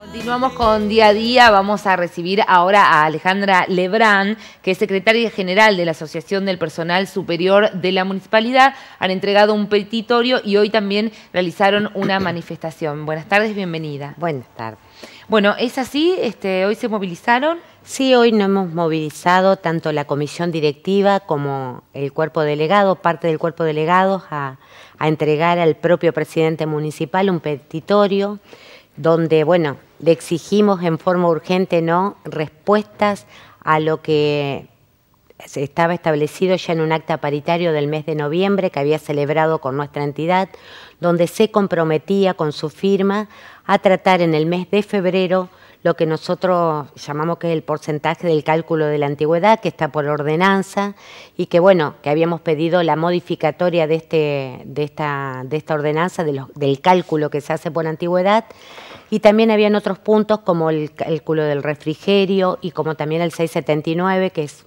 Continuamos con día a día, vamos a recibir ahora a Alejandra Lebrán, que es secretaria general de la Asociación del Personal Superior de la Municipalidad. Han entregado un petitorio y hoy también realizaron una manifestación. Buenas tardes, bienvenida. Buenas tardes. Bueno, ¿es así? Este, ¿Hoy se movilizaron? Sí, hoy nos hemos movilizado tanto la comisión directiva como el cuerpo delegado, parte del cuerpo delegado, a entregar al propio presidente municipal un petitorio donde, bueno, le exigimos en forma urgente, ¿no?, respuestas a lo que estaba establecido ya en un acta paritario del mes de noviembre que había celebrado con nuestra entidad, donde se comprometía con su firma a tratar en el mes de febrero lo que nosotros llamamos que es el porcentaje del cálculo de la antigüedad, que está por ordenanza, y que bueno, que habíamos pedido la modificatoria de, este, de, esta, ordenanza, del cálculo que se hace por antigüedad, y también habían otros puntos como el cálculo del refrigerio y como también el 679, que es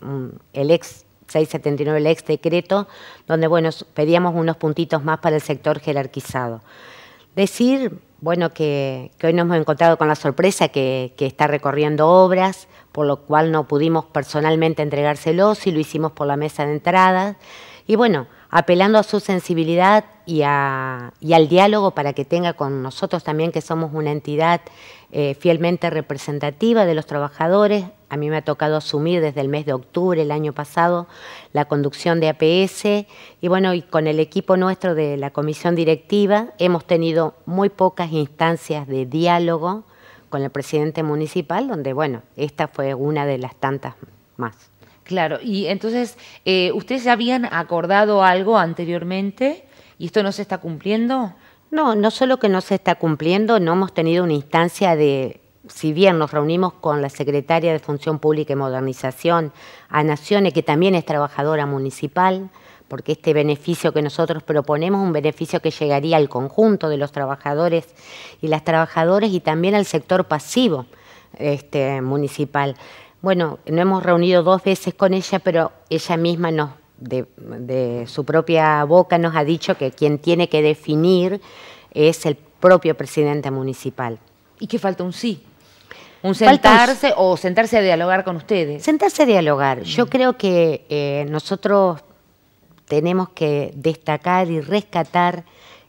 el ex 679, el ex decreto, donde bueno, pedíamos unos puntitos más para el sector jerarquizado. Decir, bueno, que, hoy nos hemos encontrado con la sorpresa que, está recorriendo obras, por lo cual no pudimos personalmente entregárselos y lo hicimos por la mesa de entradas. Y bueno, apelando a su sensibilidad y, al diálogo para que tenga con nosotros también, que somos una entidad eh, fielmente representativa de los trabajadores. A mí me ha tocado asumir desde el mes de octubre el año pasado la conducción de APS y bueno, y con el equipo nuestro de la comisión directiva hemos tenido muy pocas instancias de diálogo con el presidente municipal, donde bueno, esta fue una de las tantas más. Claro, y entonces, eh, ¿ustedes habían acordado algo anteriormente y esto no se está cumpliendo? No, no solo que no se está cumpliendo, no hemos tenido una instancia de, si bien nos reunimos con la secretaria de Función Pública y Modernización, a Naciones, que también es trabajadora municipal, porque este beneficio que nosotros proponemos es un beneficio que llegaría al conjunto de los trabajadores y las trabajadoras y también al sector pasivo este, municipal. Bueno, no hemos reunido dos veces con ella, pero ella misma nos, de, su propia boca nos ha dicho que quien tiene que definir es el propio presidente municipal. Y que falta un sí. Un sentarse o sentarse a dialogar con ustedes. Sentarse a dialogar. Mm. Yo creo que eh, nosotros tenemos que destacar y rescatar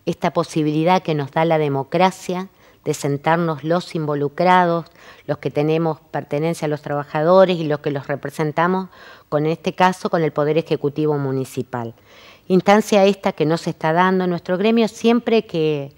esta posibilidad que nos da la democracia de sentarnos los involucrados, los que tenemos pertenencia a los trabajadores y los que los representamos, con este caso con el Poder Ejecutivo Municipal. Instancia esta que nos se está dando nuestro gremio siempre que,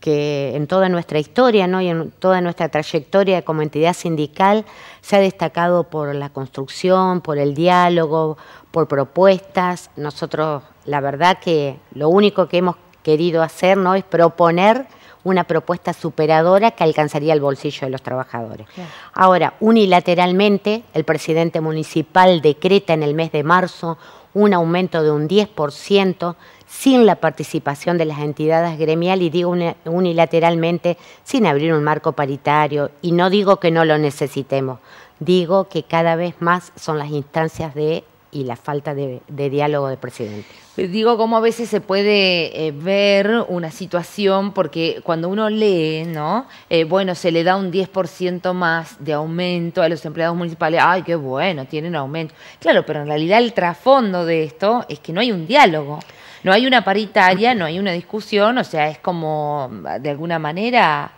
que en toda nuestra historia ¿no? y en toda nuestra trayectoria como entidad sindical se ha destacado por la construcción, por el diálogo, por propuestas. Nosotros, la verdad que lo único que hemos querido hacer ¿no? es proponer una propuesta superadora que alcanzaría el bolsillo de los trabajadores. Ahora, unilateralmente, el presidente municipal decreta en el mes de marzo un aumento de un 10% sin la participación de las entidades gremiales y digo unilateralmente sin abrir un marco paritario y no digo que no lo necesitemos, digo que cada vez más son las instancias de y la falta de, diálogo de presidentes. Pues digo cómo a veces se puede eh, ver una situación, porque cuando uno lee, ¿no? Eh, bueno, se le da un 10% más de aumento a los empleados municipales. ¡Ay, qué bueno! Tienen aumento. Claro, pero en realidad el trasfondo de esto es que no hay un diálogo. No hay una paritaria, no hay una discusión, o sea, es como, de alguna manera,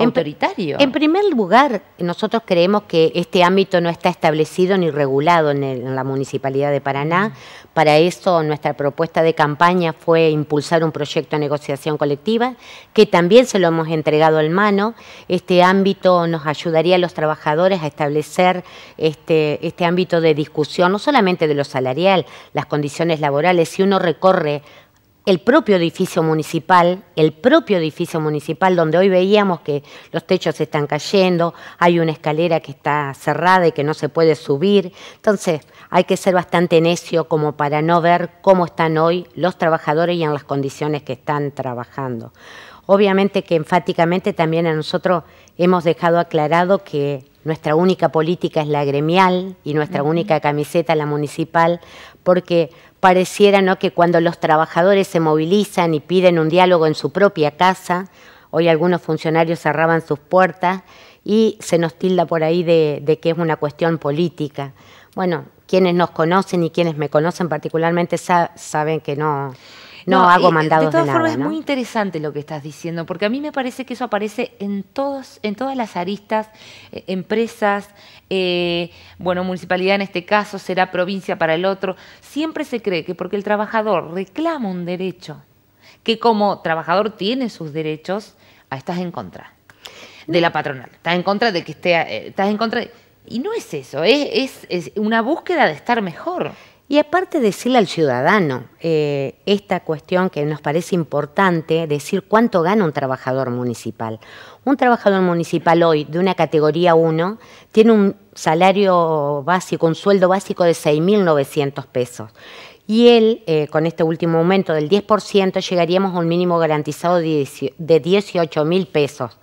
en, primer lugar, nosotros creemos que este ámbito no está establecido ni regulado en, la Municipalidad de Paraná. Para eso nuestra propuesta de campaña fue impulsar un proyecto de negociación colectiva, que también se lo hemos entregado al mano. Este ámbito nos ayudaría a los trabajadores a establecer este, este ámbito de discusión, no solamente de lo salarial, las condiciones laborales. Si uno recorre el propio edificio municipal, el propio edificio municipal donde hoy veíamos que los techos están cayendo, hay una escalera que está cerrada y que no se puede subir. Entonces, hay que ser bastante necio como para no ver cómo están hoy los trabajadores y en las condiciones que están trabajando. Obviamente que enfáticamente también a nosotros hemos dejado aclarado que nuestra única política es la gremial y nuestra única camiseta la municipal, porque Pareciera ¿no? que cuando los trabajadores se movilizan y piden un diálogo en su propia casa, hoy algunos funcionarios cerraban sus puertas y se nos tilda por ahí de, de que es una cuestión política. Bueno, quienes nos conocen y quienes me conocen particularmente saben que no, no, hago mandados de todas formas, es muy interesante lo que estás diciendo, porque a mí me parece que eso aparece en, todos, en todas las aristas, eh, empresas, eh, bueno, municipalidad en este caso, será provincia para el otro. Siempre se cree que porque el trabajador reclama un derecho, que como trabajador tiene sus derechos, ah, estás en contra de la patronal, estás en contra de que esté, eh, estás en contra Y no es eso, es una búsqueda de estar mejor. Y aparte decirle al ciudadano eh, esta cuestión que nos parece importante, decir cuánto gana un trabajador municipal. Un trabajador municipal hoy de una categoría 1 tiene un salario básico, un sueldo básico de 6.900 pesos. Y él, eh, con este último aumento del 10%, llegaríamos a un mínimo garantizado de 18.000 pesos.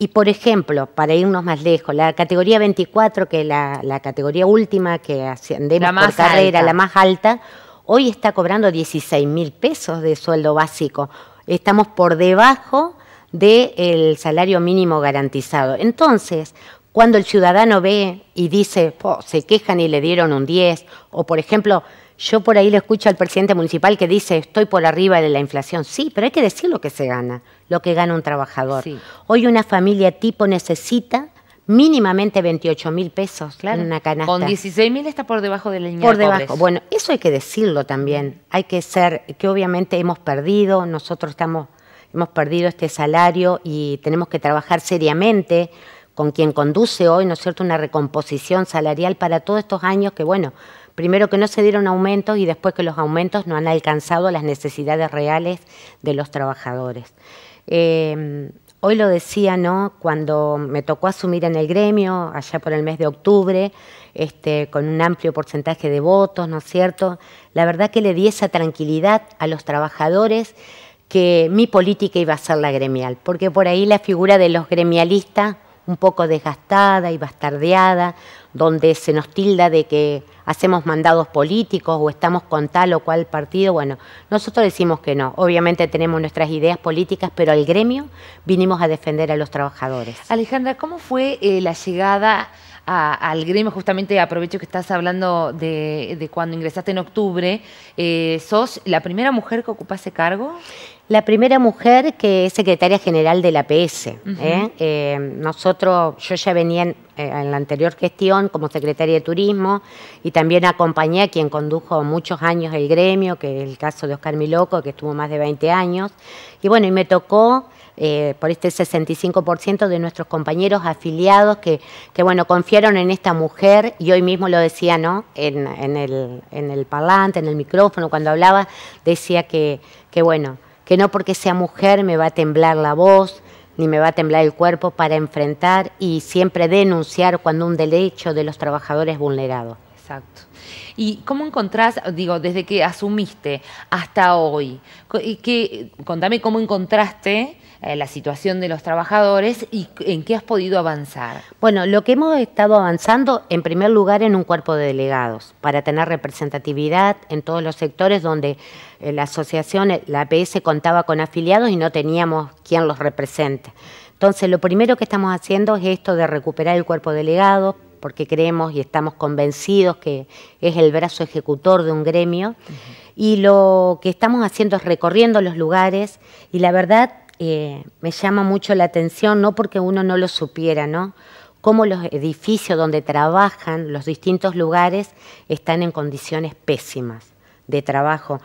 Y por ejemplo, para irnos más lejos, la categoría 24, que es la, categoría última que ascendemos por carrera, la más alta, hoy está cobrando 16 mil pesos de sueldo básico. Estamos por debajo del salario mínimo garantizado. Entonces, cuando el ciudadano ve y dice, oh, se quejan y le dieron un 10, o por ejemplo, yo por ahí le escucho al presidente municipal que dice, estoy por arriba de la inflación. Sí, pero hay que decir lo que se gana, lo que gana un trabajador. Hoy una familia tipo necesita mínimamente 28 mil pesos en una canasta. Con 16 mil está por debajo de la línea Por debajo. Bueno, eso hay que decirlo también. Hay que ser, que obviamente hemos perdido, nosotros estamos, hemos perdido este salario y tenemos que trabajar seriamente con quien conduce hoy, ¿no es cierto?, una recomposición salarial para todos estos años que, bueno, Primero que no se dieron aumentos y después que los aumentos no han alcanzado las necesidades reales de los trabajadores. Em, hoy lo decía, ¿no? Cuando me tocó asumir en el gremio, allá por el mes de octubre, este, con un amplio porcentaje de votos, ¿no es cierto? La verdad que le di esa tranquilidad a los trabajadores que mi política iba a ser la gremial, porque por ahí la figura de los gremialistas un poco desgastada y bastardeada, donde se nos tilda de que hacemos mandados políticos o estamos con tal o cual partido. Bueno, nosotros decimos que no. Obviamente tenemos nuestras ideas políticas, pero al gremio vinimos a defender a los trabajadores. Alejandra, ¿cómo fue eh, la llegada al gremio? Justamente aprovecho que estás hablando de, cuando ingresaste en octubre. Eh, ¿Sos la primera mujer que ocupase ese cargo? la primera mujer que es secretaria general de la PS. ¿eh? Eh, nosotros, yo ya venía eh, en, la anterior gestión como secretaria de Turismo y también acompañé a quien condujo muchos años el gremio, que es el caso de Oscar Miloco, que estuvo más de 20 años. Y bueno, y me tocó por este 65% de nuestros compañeros afiliados que, que, bueno, confiaron en esta mujer y hoy mismo lo decía, ¿no? En, en, el, en el parlante, en el micrófono, cuando hablaba, decía que, que bueno, que no porque sea mujer me va a temblar la voz ni me va a temblar el cuerpo para enfrentar y siempre denunciar cuando un derecho de los trabajadores es vulnerado. Exacto. ¿Y cómo encontrás, digo, desde que asumiste hasta hoy, que, contame cómo encontraste eh, la situación de los trabajadores y en qué has podido avanzar. Bueno, lo que hemos estado avanzando, en primer lugar, en un cuerpo de delegados, para tener representatividad en todos los sectores donde eh, la asociación, eh, la APS, contaba con afiliados y no teníamos quien los represente. Entonces, lo primero que estamos haciendo es esto de recuperar el cuerpo delegado, porque creemos y estamos convencidos que es el brazo ejecutor de un gremio. Y lo que estamos haciendo es recorriendo los lugares y la verdad eh, me llama mucho la atención, no porque uno no lo supiera, ¿no? Cómo los edificios donde trabajan, los distintos lugares, están en condiciones pésimas de trabajo.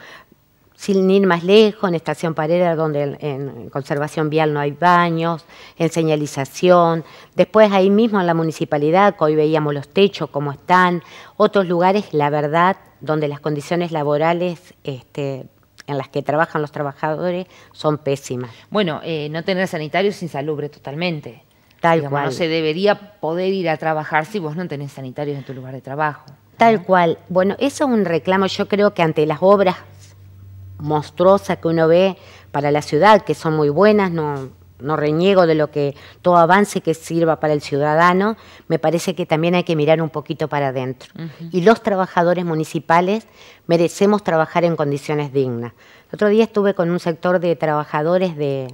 Sin ir más lejos, en Estación Parera, donde en conservación vial no hay baños, en señalización. Después ahí mismo en la municipalidad, que hoy veíamos los techos, cómo están. Otros lugares, la verdad, donde las condiciones laborales este, en las que trabajan los trabajadores son pésimas. Bueno, eh, no tener sanitario es insalubre totalmente. Tal cual. No se debería poder ir a trabajar si vos no tenés sanitarios en tu lugar de trabajo. Tal cual. Bueno, eso es un reclamo, yo creo que ante las obras monstruosas que uno ve para la ciudad, que son muy buenas, no, no reniego de lo que todo avance que sirva para el ciudadano, me parece que también hay que mirar un poquito para adentro. Y los trabajadores municipales merecemos trabajar en condiciones dignas. El otro día estuve con un sector de trabajadores de,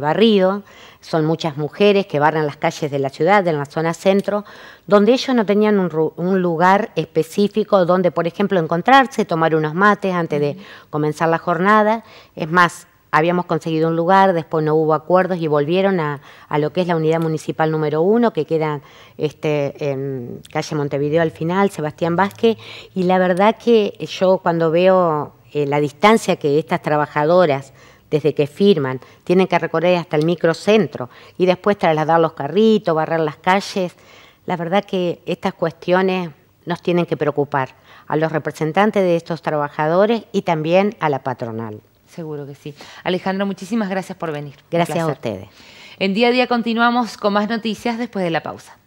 barrido, son muchas mujeres que barran las calles de la ciudad, en la zona centro, donde ellos no tenían un, un, lugar específico donde, por ejemplo, encontrarse, tomar unos mates antes de comenzar la jornada. Es más, habíamos conseguido un lugar, después no hubo acuerdos y volvieron a, lo que es la unidad municipal número uno, que queda este, en calle Montevideo al final, Sebastián Vázquez, y la verdad que yo cuando veo eh, la distancia que estas trabajadoras desde que firman, tienen que recorrer hasta el microcentro y después trasladar los carritos, barrer las calles. La verdad que estas cuestiones nos tienen que preocupar a los representantes de estos trabajadores y también a la patronal. Seguro que sí. Alejandro, muchísimas gracias por venir. Gracias a ustedes. En día a día continuamos con más noticias después de la pausa.